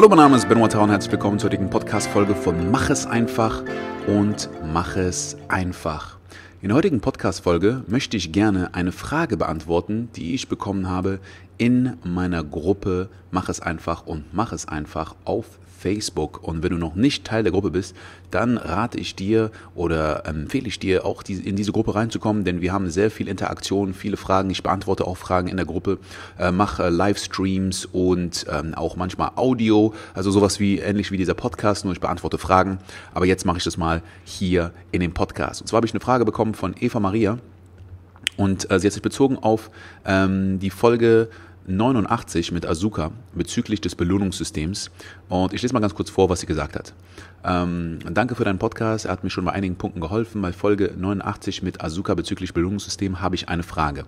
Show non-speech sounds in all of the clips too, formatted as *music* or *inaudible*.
Hallo, mein Name ist Benoit und herzlich willkommen zur heutigen Podcast-Folge von Mach es einfach und Mach es einfach. In der heutigen Podcast-Folge möchte ich gerne eine Frage beantworten, die ich bekommen habe in meiner Gruppe Mach es einfach und Mach es einfach auf Facebook. Und wenn du noch nicht Teil der Gruppe bist, dann rate ich dir oder ähm, empfehle ich dir auch in diese Gruppe reinzukommen, denn wir haben sehr viel Interaktion, viele Fragen. Ich beantworte auch Fragen in der Gruppe, äh, mache Livestreams und ähm, auch manchmal Audio, also sowas wie ähnlich wie dieser Podcast, nur ich beantworte Fragen. Aber jetzt mache ich das mal hier in dem Podcast. Und zwar habe ich eine Frage bekommen von Eva Maria. Und äh, sie hat sich bezogen auf ähm, die Folge 89 mit Azuka bezüglich des Belohnungssystems und ich lese mal ganz kurz vor, was sie gesagt hat. Ähm, danke für deinen Podcast, er hat mir schon bei einigen Punkten geholfen. Bei Folge 89 mit Azuka bezüglich Belohnungssystem habe ich eine Frage.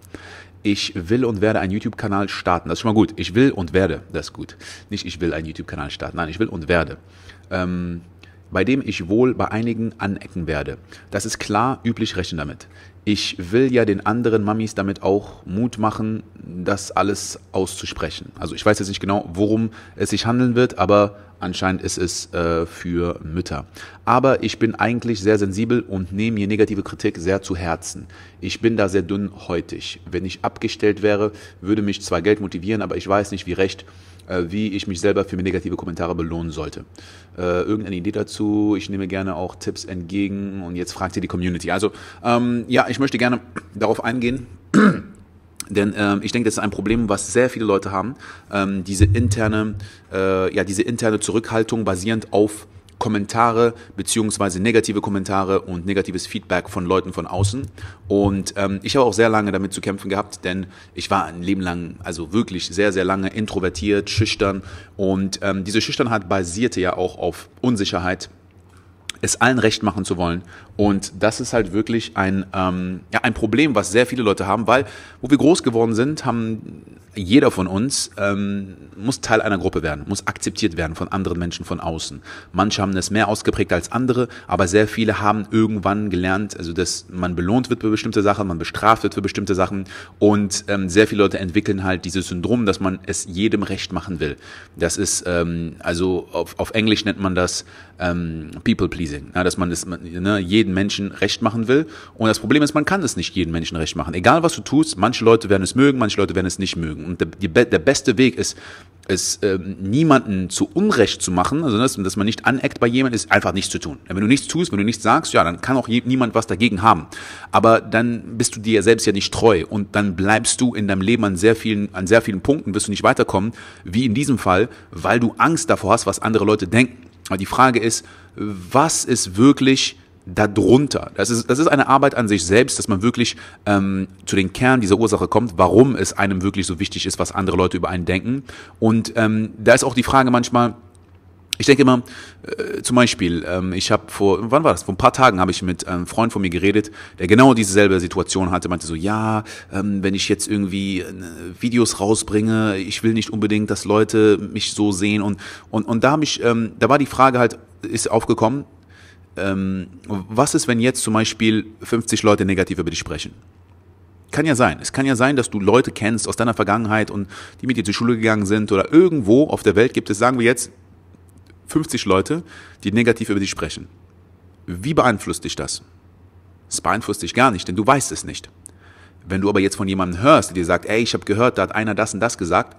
Ich will und werde einen YouTube-Kanal starten. Das ist schon mal gut. Ich will und werde, das ist gut. Nicht ich will einen YouTube-Kanal starten, nein, ich will und werde. Ähm, bei dem ich wohl bei einigen anecken werde. Das ist klar, üblich rechnen damit. Ich will ja den anderen Mamis damit auch Mut machen, das alles auszusprechen. Also ich weiß jetzt nicht genau, worum es sich handeln wird, aber anscheinend ist es äh, für Mütter. Aber ich bin eigentlich sehr sensibel und nehme mir negative Kritik sehr zu Herzen. Ich bin da sehr dünnhäutig. Wenn ich abgestellt wäre, würde mich zwar Geld motivieren, aber ich weiß nicht, wie recht äh, wie ich mich selber für negative Kommentare belohnen sollte. Äh, irgendeine Idee dazu? Ich nehme gerne auch Tipps entgegen und jetzt fragt ihr die Community. Also ähm, ja, ich möchte gerne darauf eingehen. *clears throat* Denn ähm, ich denke, das ist ein Problem, was sehr viele Leute haben. Ähm, diese interne, äh, ja, diese interne Zurückhaltung basierend auf Kommentare beziehungsweise negative Kommentare und negatives Feedback von Leuten von außen. Und ähm, ich habe auch sehr lange damit zu kämpfen gehabt, denn ich war ein Leben lang, also wirklich sehr, sehr lange introvertiert, schüchtern. Und ähm, diese Schüchternheit basierte ja auch auf Unsicherheit, es allen recht machen zu wollen. Und das ist halt wirklich ein, ähm, ja, ein Problem, was sehr viele Leute haben, weil wo wir groß geworden sind, haben jeder von uns ähm, muss Teil einer Gruppe werden, muss akzeptiert werden von anderen Menschen von außen. Manche haben das mehr ausgeprägt als andere, aber sehr viele haben irgendwann gelernt, also dass man belohnt wird für bestimmte Sachen, man bestraft wird für bestimmte Sachen und ähm, sehr viele Leute entwickeln halt dieses Syndrom, dass man es jedem recht machen will. Das ist, ähm, also auf, auf Englisch nennt man das ähm, People Pleasing, ja, dass man es ne, jeden Menschen recht machen will und das Problem ist, man kann es nicht jedem Menschen recht machen. Egal was du tust, manche Leute werden es mögen, manche Leute werden es nicht mögen. Und der, die, der beste Weg ist, es äh, niemanden zu Unrecht zu machen, also dass, dass man nicht aneckt bei jemandem, ist einfach nichts zu tun. Wenn du nichts tust, wenn du nichts sagst, ja, dann kann auch niemand was dagegen haben. Aber dann bist du dir selbst ja nicht treu und dann bleibst du in deinem Leben an sehr vielen, an sehr vielen Punkten, wirst du nicht weiterkommen, wie in diesem Fall, weil du Angst davor hast, was andere Leute denken. Aber die Frage ist, was ist wirklich darunter. Das ist, das ist eine Arbeit an sich selbst, dass man wirklich ähm, zu den Kern dieser Ursache kommt, warum es einem wirklich so wichtig ist, was andere Leute über einen denken. Und ähm, da ist auch die Frage manchmal, ich denke immer, äh, zum Beispiel, ähm, ich habe vor, wann war das? Vor ein paar Tagen habe ich mit einem Freund von mir geredet, der genau dieselbe Situation hatte, meinte so, ja, ähm, wenn ich jetzt irgendwie äh, Videos rausbringe, ich will nicht unbedingt, dass Leute mich so sehen und und und da habe ich, ähm, da war die Frage halt, ist aufgekommen, ähm, was ist, wenn jetzt zum Beispiel 50 Leute negativ über dich sprechen? Kann ja sein. Es kann ja sein, dass du Leute kennst aus deiner Vergangenheit und die mit dir zur Schule gegangen sind oder irgendwo auf der Welt gibt es, sagen wir jetzt, 50 Leute, die negativ über dich sprechen. Wie beeinflusst dich das? Es beeinflusst dich gar nicht, denn du weißt es nicht. Wenn du aber jetzt von jemandem hörst, der dir sagt, ey, ich habe gehört, da hat einer das und das gesagt,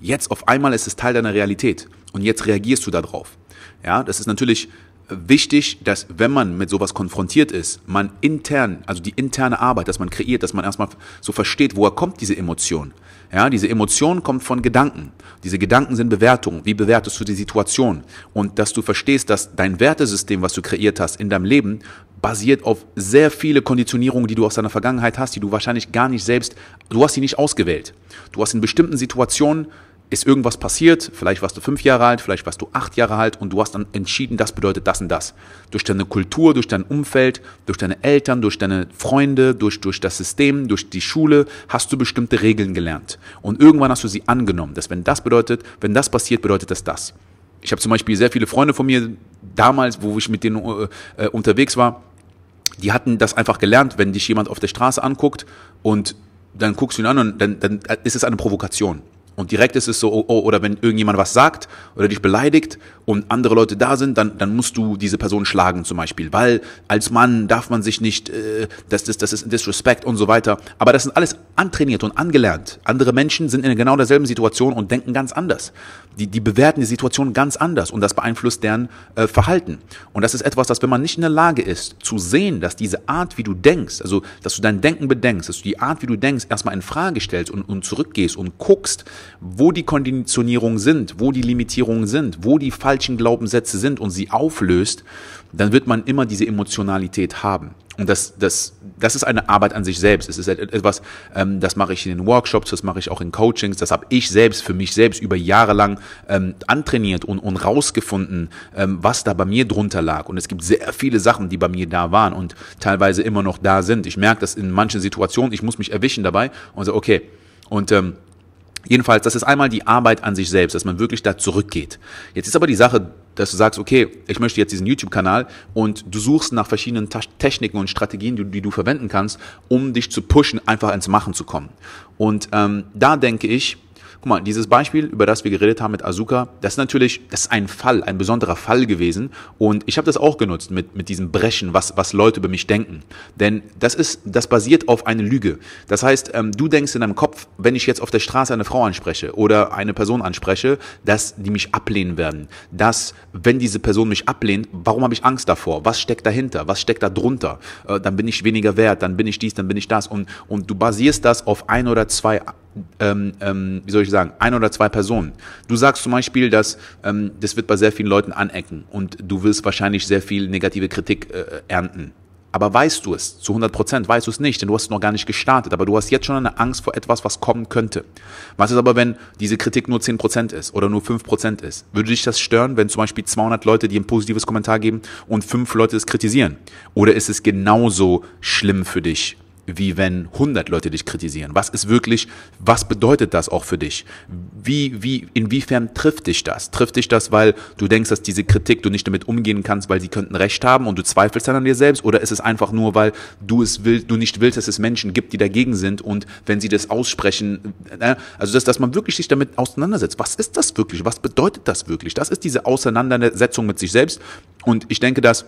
jetzt auf einmal ist es Teil deiner Realität und jetzt reagierst du darauf. Ja, das ist natürlich wichtig, dass wenn man mit sowas konfrontiert ist, man intern, also die interne Arbeit, dass man kreiert, dass man erstmal so versteht, woher kommt diese Emotion. Ja, diese Emotion kommt von Gedanken. Diese Gedanken sind Bewertungen. Wie bewertest du die Situation? Und dass du verstehst, dass dein Wertesystem, was du kreiert hast in deinem Leben, basiert auf sehr viele Konditionierungen, die du aus deiner Vergangenheit hast, die du wahrscheinlich gar nicht selbst, du hast sie nicht ausgewählt. Du hast in bestimmten Situationen ist irgendwas passiert, vielleicht warst du fünf Jahre alt, vielleicht warst du acht Jahre alt und du hast dann entschieden, das bedeutet das und das. Durch deine Kultur, durch dein Umfeld, durch deine Eltern, durch deine Freunde, durch, durch das System, durch die Schule hast du bestimmte Regeln gelernt. Und irgendwann hast du sie angenommen, dass wenn das bedeutet, wenn das passiert, bedeutet das das. Ich habe zum Beispiel sehr viele Freunde von mir, damals, wo ich mit denen äh, äh unterwegs war, die hatten das einfach gelernt, wenn dich jemand auf der Straße anguckt und dann guckst du ihn an und dann, dann ist es eine Provokation. Und direkt ist es so, oh, oh, oder wenn irgendjemand was sagt oder dich beleidigt und andere Leute da sind, dann, dann musst du diese Person schlagen zum Beispiel, weil als Mann darf man sich nicht, äh, das, das, das ist Disrespect und so weiter. Aber das sind alles antrainiert und angelernt. Andere Menschen sind in genau derselben Situation und denken ganz anders. Die, die bewerten die Situation ganz anders und das beeinflusst deren äh, Verhalten. Und das ist etwas, das, wenn man nicht in der Lage ist zu sehen, dass diese Art, wie du denkst, also dass du dein Denken bedenkst, dass du die Art, wie du denkst, erstmal in Frage stellst und, und zurückgehst und guckst, wo die Konditionierungen sind, wo die Limitierungen sind, wo die falschen Glaubenssätze sind und sie auflöst, dann wird man immer diese Emotionalität haben. Und das, das, das ist eine Arbeit an sich selbst. Es ist etwas, ähm, das mache ich in den Workshops, das mache ich auch in Coachings, das habe ich selbst für mich selbst über Jahre lang ähm, antrainiert und, und rausgefunden, ähm, was da bei mir drunter lag. Und es gibt sehr viele Sachen, die bei mir da waren und teilweise immer noch da sind. Ich merke das in manchen Situationen, ich muss mich erwischen dabei und so, okay. Und ähm, Jedenfalls, das ist einmal die Arbeit an sich selbst, dass man wirklich da zurückgeht. Jetzt ist aber die Sache, dass du sagst, okay, ich möchte jetzt diesen YouTube-Kanal und du suchst nach verschiedenen Techniken und Strategien, die, die, du verwenden kannst, um dich zu pushen, einfach ins Machen zu kommen. Und ähm, da denke ich, Guck mal, dieses Beispiel, über das wir geredet haben mit Azuka, das ist natürlich, das ist ein Fall, ein besonderer Fall gewesen. Und ich habe das auch genutzt mit, mit diesem Brechen, was, was Leute über mich denken. Denn das ist, das basiert auf einer Lüge. Das heißt, ähm, du denkst in deinem Kopf, wenn ich jetzt auf der Straße eine Frau anspreche oder eine Person anspreche, dass die mich ablehnen werden. Dass, wenn diese Person mich ablehnt, warum habe ich Angst davor? Was steckt dahinter? Was steckt da drunter? Äh, dann bin ich weniger wert, dann bin ich dies, dann bin ich das. Und, und du basierst das auf ein oder zwei ähm, ähm, wie soll ich sagen, ein oder zwei Personen. Du sagst zum Beispiel, dass ähm, das wird bei sehr vielen Leuten anecken und du wirst wahrscheinlich sehr viel negative Kritik äh, ernten. Aber weißt du es? Zu 100 Prozent weißt du es nicht, denn du hast noch gar nicht gestartet. Aber du hast jetzt schon eine Angst vor etwas, was kommen könnte. Was ist aber, wenn diese Kritik nur 10 Prozent ist oder nur 5 Prozent ist? Würde dich das stören, wenn zum Beispiel 200 Leute dir ein positives Kommentar geben und 5 Leute es kritisieren? Oder ist es genauso schlimm für dich? wie wenn 100 Leute dich kritisieren? Was ist wirklich, was bedeutet das auch für dich? Wie, wie, inwiefern trifft dich das? Trifft dich das, weil du denkst, dass diese Kritik du nicht damit umgehen kannst, weil sie könnten Recht haben und du zweifelst dann an dir selbst? Oder ist es einfach nur, weil du es willst, du nicht willst, dass es Menschen gibt, die dagegen sind und wenn sie das aussprechen, äh, also dass, dass man wirklich sich damit auseinandersetzt. Was ist das wirklich? Was bedeutet das wirklich? Das ist diese Auseinandersetzung mit sich selbst und ich denke, dass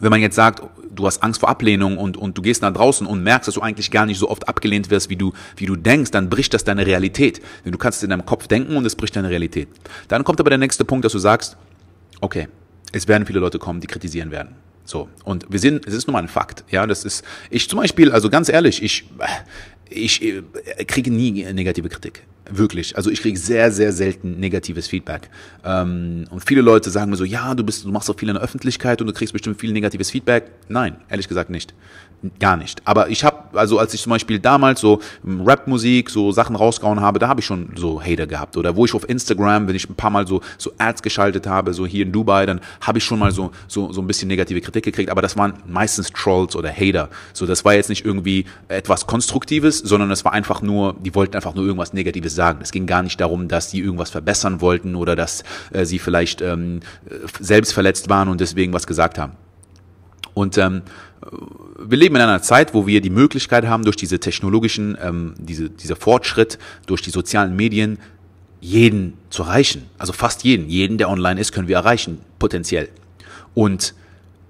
wenn man jetzt sagt, du hast Angst vor Ablehnung und, und du gehst nach draußen und merkst, dass du eigentlich gar nicht so oft abgelehnt wirst, wie du, wie du denkst, dann bricht das deine Realität. Denn du kannst es in deinem Kopf denken und es bricht deine Realität. Dann kommt aber der nächste Punkt, dass du sagst, okay, es werden viele Leute kommen, die kritisieren werden. So. Und wir sind, es ist nun mal ein Fakt. Ja, das ist, ich zum Beispiel, also ganz ehrlich, ich, ich äh, kriege nie negative Kritik. Wirklich. Also ich kriege sehr, sehr selten negatives Feedback. Ähm, und viele Leute sagen mir so, ja, du bist, du machst auch viel in der Öffentlichkeit und du kriegst bestimmt viel negatives Feedback. Nein, ehrlich gesagt nicht. Gar nicht. Aber ich habe also als ich zum Beispiel damals so ähm, Rap-Musik, so Sachen rausgehauen habe, da habe ich schon so Hater gehabt. Oder wo ich auf Instagram, wenn ich ein paar Mal so, so Ads geschaltet habe, so hier in Dubai, dann habe ich schon mal so, so, so ein bisschen negative Kritik gekriegt. Aber das waren meistens Trolls oder Hater. So, das war jetzt nicht irgendwie etwas Konstruktives, sondern es war einfach nur, die wollten einfach nur irgendwas Negatives sagen. Es ging gar nicht darum, dass die irgendwas verbessern wollten oder dass äh, sie vielleicht ähm, selbst verletzt waren und deswegen was gesagt haben. Und ähm, wir leben in einer Zeit, wo wir die Möglichkeit haben, durch diese technologischen, ähm, diese, dieser Fortschritt, durch die sozialen Medien, jeden zu erreichen. Also fast jeden. Jeden, der online ist, können wir erreichen, potenziell. Und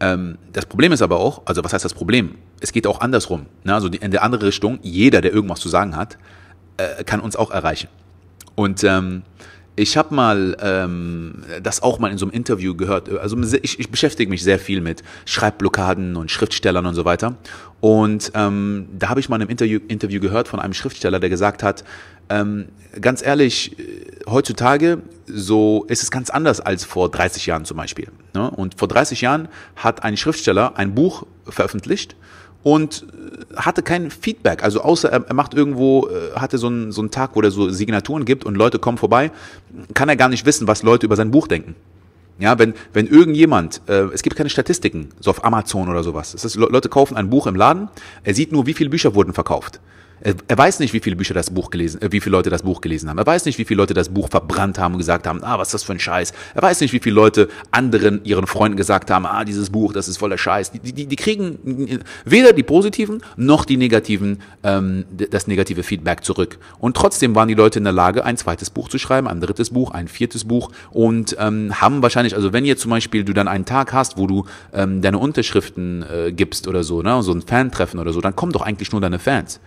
ähm, das Problem ist aber auch, also was heißt das Problem? Es geht auch andersrum. Ne? Also in der andere Richtung, jeder, der irgendwas zu sagen hat, äh, kann uns auch erreichen. Und ähm, ich habe mal ähm, das auch mal in so einem Interview gehört. Also ich, ich beschäftige mich sehr viel mit Schreibblockaden und Schriftstellern und so weiter. Und ähm, da habe ich mal in einem Interview, Interview gehört von einem Schriftsteller, der gesagt hat, ähm, ganz ehrlich, äh, heutzutage so ist es ganz anders als vor 30 Jahren zum Beispiel. Ne? Und vor 30 Jahren hat ein Schriftsteller ein Buch veröffentlicht und äh, hatte kein Feedback. Also außer er, macht irgendwo, äh, hatte so einen, so einen Tag, wo er so Signaturen gibt und Leute kommen vorbei, kann er gar nicht wissen, was Leute über sein Buch denken. Ja, wenn, wenn irgendjemand, äh, es gibt keine Statistiken, so auf Amazon oder sowas. Es ist, Leute kaufen ein Buch im Laden, er sieht nur, wie viele Bücher wurden verkauft. Er weiß nicht, wie viele Bücher das Buch gelesen, äh, wie viele Leute das Buch gelesen haben. Er weiß nicht, wie viele Leute das Buch verbrannt haben und gesagt haben, ah, was ist das für ein Scheiß. Er weiß nicht, wie viele Leute anderen ihren Freunden gesagt haben, ah, dieses Buch, das ist voller Scheiß. Die, die, die kriegen weder die positiven noch die negativen, ähm, das negative Feedback zurück. Und trotzdem waren die Leute in der Lage, ein zweites Buch zu schreiben, ein drittes Buch, ein viertes Buch und ähm, haben wahrscheinlich, also wenn jetzt zum Beispiel du dann einen Tag hast, wo du ähm, deine Unterschriften äh, gibst oder so, ne, so ein Fan-Treffen oder so, dann kommen doch eigentlich nur deine Fans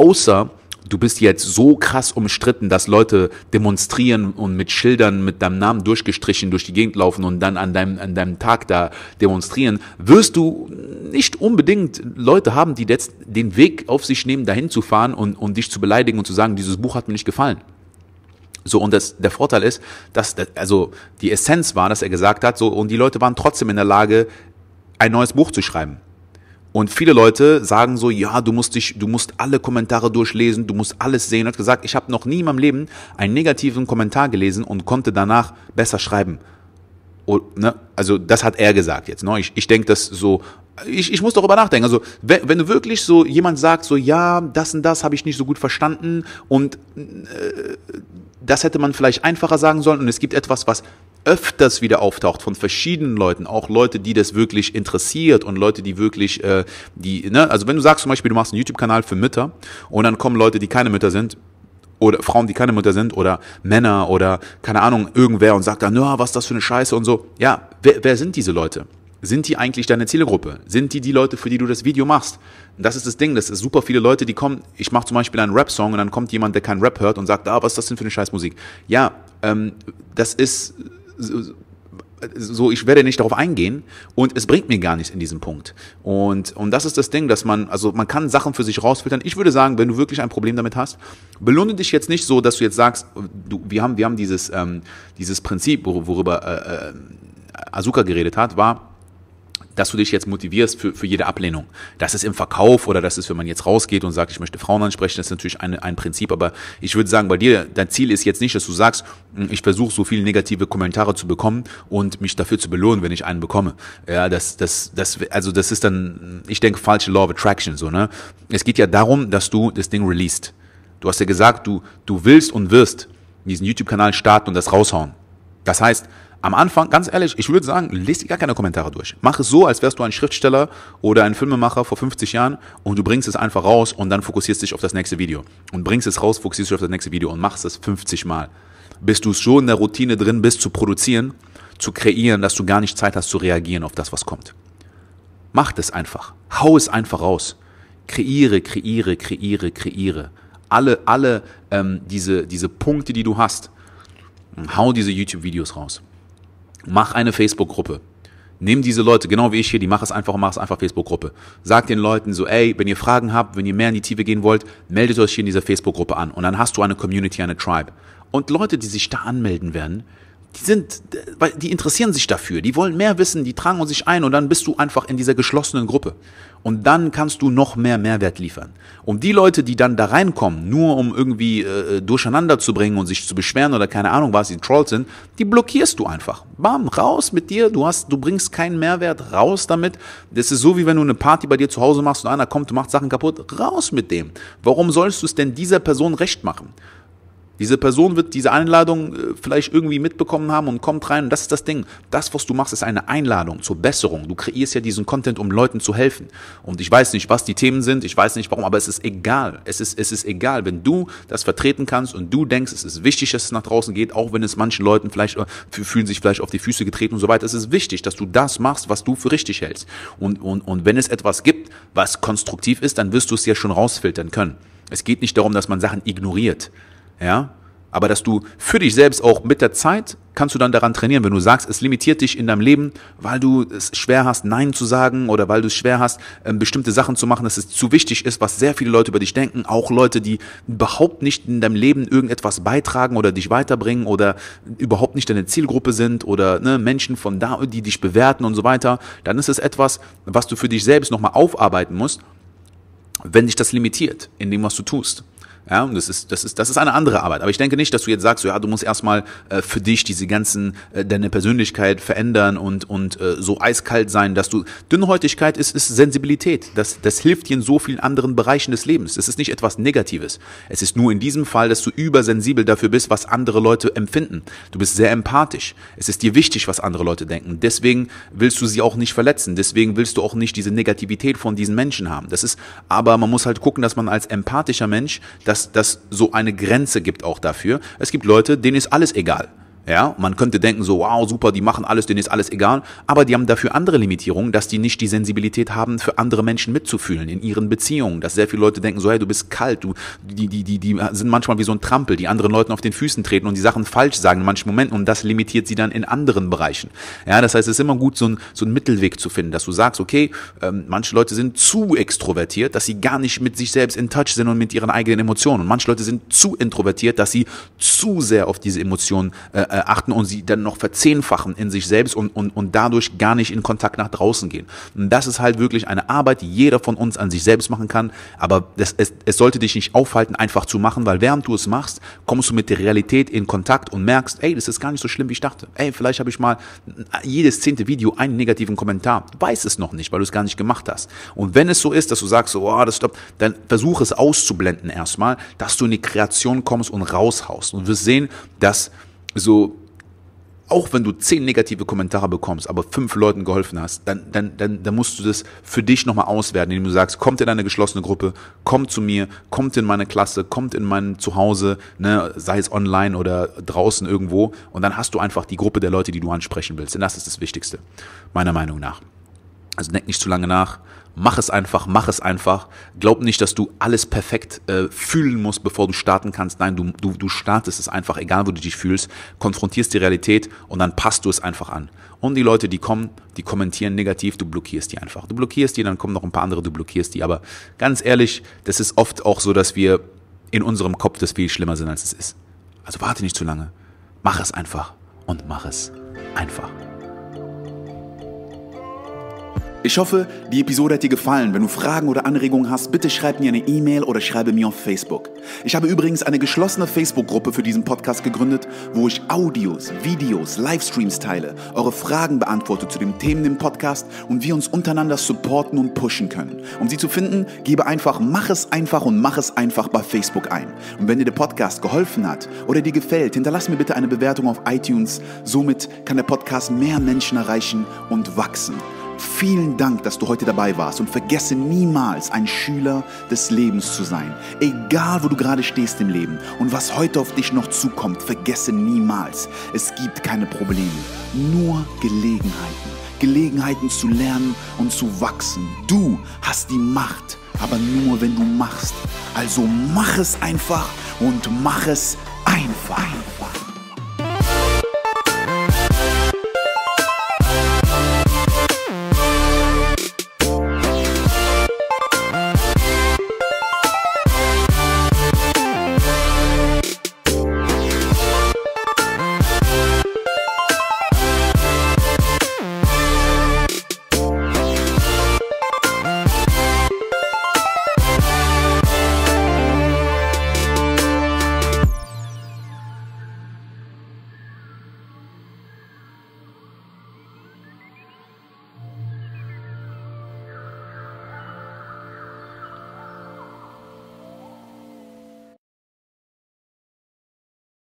außer du bist jetzt so krass umstritten, dass Leute demonstrieren und mit Schildern mit deinem Namen durchgestrichen durch die Gegend laufen und dann an deinem, an deinem Tag da demonstrieren, wirst du nicht unbedingt Leute haben, die jetzt den Weg auf sich nehmen, dahin zu fahren und, und dich zu beleidigen und zu sagen, dieses Buch hat mir nicht gefallen. So, und das, der Vorteil ist, dass, also, die Essenz war, dass er gesagt hat, so, und die Leute waren trotzdem in der Lage, ein neues Buch zu schreiben. Und viele Leute sagen so, ja, du musst dich, du musst alle Kommentare durchlesen, du musst alles sehen. Er hat gesagt, ich habe noch nie in meinem Leben einen negativen Kommentar gelesen und konnte danach besser schreiben. Und, oh, ne? Also das hat er gesagt jetzt. Ne? Ich, ich denke, dass so ich, ich muss darüber nachdenken. Also, wenn, wenn du wirklich so jemand sagt, so, ja, das und das habe ich nicht so gut verstanden und äh, das hätte man vielleicht einfacher sagen sollen und es gibt etwas, was öfters wieder auftaucht von verschiedenen Leuten, auch Leute, die das wirklich interessiert und Leute, die wirklich, äh, die, ne, also wenn du sagst zum Beispiel, du machst einen YouTube-Kanal für Mütter und dann kommen Leute, die keine Mütter sind, oder Frauen, die keine Mütter sind, oder Männer oder keine Ahnung, irgendwer und sagt dann, na, was ist das für eine Scheiße und so. Ja, wer, wer sind diese Leute? Sind die eigentlich deine Zielgruppe? Sind die die Leute, für die du das Video machst? Das ist das Ding, das ist super viele Leute, die kommen, ich mache zum Beispiel einen Rap-Song und dann kommt jemand, der keinen Rap hört und sagt, ah, was ist das denn für eine Scheißmusik? Ja, ähm, das ist so, ich werde nicht darauf eingehen und es bringt mir gar nichts in diesem Punkt. Und, und das ist das Ding, dass man, also man kann Sachen für sich rausfiltern. Ich würde sagen, wenn du wirklich ein Problem damit hast, belohne dich jetzt nicht so, dass du jetzt sagst, du, wir haben, wir haben dieses, ähm, dieses Prinzip, worüber äh, äh Asuka geredet hat, war, dass du dich jetzt motivierst für, für jede Ablehnung. Das ist im Verkauf oder das ist, wenn man jetzt rausgeht und sagt, ich möchte Frauen ansprechen, das ist natürlich ein, ein Prinzip, aber ich würde sagen, bei dir, dein Ziel ist jetzt nicht, dass du sagst, hm, ich versuche so viele negative Kommentare zu bekommen und mich dafür zu belohnen, wenn ich einen bekomme. Ja, das, das, das, also das ist dann, ich denke, falsche Law of Attraction, so, ne? Es geht ja darum, dass du das Ding released. Du hast ja gesagt, du, du willst und wirst diesen YouTube-Kanal starten und das raushauen. Das heißt, am Anfang, ganz ehrlich, ich würde sagen, lest gar keine Kommentare durch. Mach es so, als wärst du ein Schriftsteller oder ein Filmemacher vor 50 Jahren und du bringst es einfach raus und dann fokussierst dich auf das nächste Video. Und bringst es raus, fokussierst dich auf das nächste Video und machst es 50 Mal. Bis du so in der Routine drin bist, zu produzieren, zu kreieren, dass du gar nicht Zeit hast zu reagieren auf das, was kommt. Mach es einfach. Hau es einfach raus. Kreiere, kreiere, kreiere, kreiere. Alle, alle ähm, diese, diese Punkte, die du hast, hm, hau diese YouTube-Videos raus. Mach eine Facebook-Gruppe. Nimm diese Leute, genau wie ich hier, die mach es einfach, und mach es einfach Facebook-Gruppe. Sag den Leuten so, ey, wenn ihr Fragen habt, wenn ihr mehr in die Tiefe gehen wollt, meldet euch hier in dieser Facebook-Gruppe an. Und dann hast du eine Community, eine Tribe. Und Leute, die sich da anmelden werden, die sind, die interessieren sich dafür, die wollen mehr wissen, die tragen sich ein und dann bist du einfach in dieser geschlossenen Gruppe. Und dann kannst du noch mehr Mehrwert liefern. Um die Leute, die dann da reinkommen, nur um irgendwie äh, durcheinander zu bringen und sich zu beschweren oder keine Ahnung was, die Trolls sind, die blockierst du einfach. Bam, raus mit dir, du hast, du bringst keinen Mehrwert, raus damit. Das ist so, wie wenn du eine Party bei dir zu Hause machst und einer kommt und macht Sachen kaputt, raus mit dem. Warum sollst du es denn dieser Person recht machen? Diese Person wird diese Einladung äh, vielleicht irgendwie mitbekommen haben und kommt rein. Und das ist das Ding. Das, was du machst, ist eine Einladung zur Besserung. Du kreierst ja diesen Content, um Leuten zu helfen. Und ich weiß nicht, was die Themen sind. Ich weiß nicht warum, aber es ist egal. Es ist, es ist egal, wenn du das vertreten kannst und du denkst, es ist wichtig, dass es nach draußen geht, auch wenn es manchen Leuten vielleicht äh, fühlen sich vielleicht auf die Füße getreten und so weiter. Es ist wichtig, dass du das machst, was du für richtig hältst. Und, und, und wenn es etwas gibt, was konstruktiv ist, dann wirst du es ja schon rausfiltern können. Es geht nicht darum, dass man Sachen ignoriert ja, aber dass du für dich selbst auch mit der Zeit kannst du dann daran trainieren, wenn du sagst, es limitiert dich in deinem Leben, weil du es schwer hast, Nein zu sagen oder weil du es schwer hast, ähm, bestimmte Sachen zu machen, dass es zu wichtig ist, was sehr viele Leute über dich denken, auch Leute, die überhaupt nicht in deinem Leben irgendetwas beitragen oder dich weiterbringen oder überhaupt nicht deine Zielgruppe sind oder ne, Menschen von da, die dich bewerten und so weiter, dann ist es etwas, was du für dich selbst nochmal aufarbeiten musst, wenn dich das limitiert in dem, was du tust. Ja, und das ist, das ist, das ist eine andere Arbeit. Aber ich denke nicht, dass du jetzt sagst, ja, du musst erstmal äh, für dich diese ganzen, äh, deine Persönlichkeit verändern und, und äh, so eiskalt sein, dass du, Dünnhäutigkeit ist, ist Sensibilität. Das, das hilft dir in so vielen anderen Bereichen des Lebens. Das ist nicht etwas Negatives. Es ist nur in diesem Fall, dass du übersensibel dafür bist, was andere Leute empfinden. Du bist sehr empathisch. Es ist dir wichtig, was andere Leute denken. Deswegen willst du sie auch nicht verletzen. Deswegen willst du auch nicht diese Negativität von diesen Menschen haben. Das ist, aber man muss halt gucken, dass man als empathischer Mensch das dass das so eine Grenze gibt auch dafür. Es gibt Leute, denen ist alles egal. Ja, man könnte denken so, wow, super, die machen alles, denen ist alles egal, aber die haben dafür andere Limitierungen, dass die nicht die Sensibilität haben, für andere Menschen mitzufühlen in ihren Beziehungen, dass sehr viele Leute denken so, hey, du bist kalt, du, die, die, die, die sind manchmal wie so ein Trampel, die anderen Leuten auf den Füßen treten und die Sachen falsch sagen in manchen Momenten und das limitiert sie dann in anderen Bereichen. Ja, das heißt, es ist immer gut, so, ein, so ein Mittelweg zu finden, dass du sagst, okay, ähm, manche Leute sind zu extrovertiert, dass sie gar nicht mit sich selbst in Touch sind und mit ihren eigenen Emotionen und manche Leute sind zu introvertiert, dass sie zu sehr auf diese Emotionen äh, äh äh, achten und sie dann noch verzehnfachen in sich selbst und, und, und dadurch gar nicht in Kontakt nach draußen gehen. Und das ist halt wirklich eine Arbeit, die jeder von uns an sich selbst machen kann, aber das, es, es sollte dich nicht aufhalten, einfach zu machen, weil während du es machst, kommst du mit der Realität in Kontakt und merkst, ey, das ist gar nicht so schlimm, wie ich dachte. Ey, vielleicht habe ich mal jedes zehnte Video einen negativen Kommentar. Du weißt es noch nicht, weil du es gar nicht gemacht hast. Und wenn es so ist, dass du sagst, oh, das stoppt, dann versuch es auszublenden erstmal, dass du in die Kreation kommst und raushaust und wirst sehen, dass so, auch wenn du zehn negative Kommentare bekommst, aber fünf Leuten geholfen hast, dann, dann, dann, dann musst du das für dich nochmal auswerten, indem du sagst, kommt in eine geschlossene Gruppe, kommt zu mir, kommt in meine Klasse, kommt in mein Zuhause, ne, sei es online oder draußen irgendwo. Und dann hast du einfach die Gruppe der Leute, die du ansprechen willst. Und das ist das Wichtigste, meiner Meinung nach. Also denk nicht zu lange nach, mach es einfach, mach es einfach. Glaub nicht, dass du alles perfekt äh, fühlen musst, bevor du starten kannst. Nein, du, du, du startest es einfach, egal wo du dich fühlst, konfrontierst die Realität und dann passt du es einfach an. Und die Leute, die kommen, die kommentieren negativ, du blockierst die einfach. Du blockierst die, dann kommen noch ein paar andere, du blockierst die. Aber ganz ehrlich, das ist oft auch so, dass wir in unserem Kopf das viel schlimmer sind, als es ist. Also warte nicht zu lange. Mach es einfach und mach es einfach. Ich hoffe, die Episode hat dir gefallen. Wenn du Fragen oder Anregungen hast, bitte schreib mir eine E-Mail oder schreibe mir auf Facebook. Ich habe übrigens eine geschlossene Facebook-Gruppe für diesen Podcast gegründet, wo ich Audios, Videos, Livestreams teile, eure Fragen beantworte zu den Themen im Podcast und wir uns untereinander supporten und pushen können. Um sie zu finden, gebe einfach Mach es einfach und Mach es einfach bei Facebook ein. Und wenn dir der Podcast geholfen hat oder dir gefällt, hinterlass mir bitte eine Bewertung auf iTunes. Somit kann der Podcast mehr Menschen erreichen und wachsen. Vielen Dank, dass du heute dabei warst und vergesse niemals, ein Schüler des Lebens zu sein. Egal, wo du gerade stehst im Leben und was heute auf dich noch zukommt, vergesse niemals, es gibt keine Probleme, nur Gelegenheiten. Gelegenheiten zu lernen und zu wachsen. Du hast die Macht, aber nur wenn du machst. Also mach es einfach und mach es einfach.